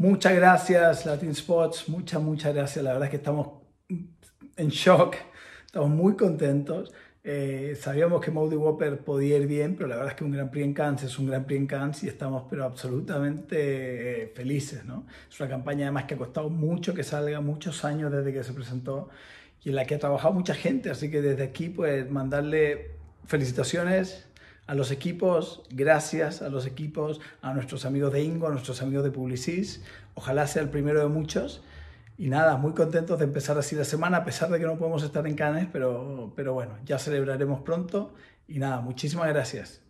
Muchas gracias Latin Spots, muchas, muchas gracias. La verdad es que estamos en shock, estamos muy contentos. Eh, sabíamos que Maudie Whopper podía ir bien, pero la verdad es que un Gran Prix en Kansas, es un Gran Prix en Kansas, y estamos pero absolutamente eh, felices. ¿no? Es una campaña además que ha costado mucho que salga, muchos años desde que se presentó y en la que ha trabajado mucha gente, así que desde aquí pues mandarle felicitaciones, a los equipos, gracias a los equipos, a nuestros amigos de Ingo, a nuestros amigos de Publicis. Ojalá sea el primero de muchos. Y nada, muy contentos de empezar así la semana, a pesar de que no podemos estar en Cannes, pero, pero bueno, ya celebraremos pronto. Y nada, muchísimas gracias.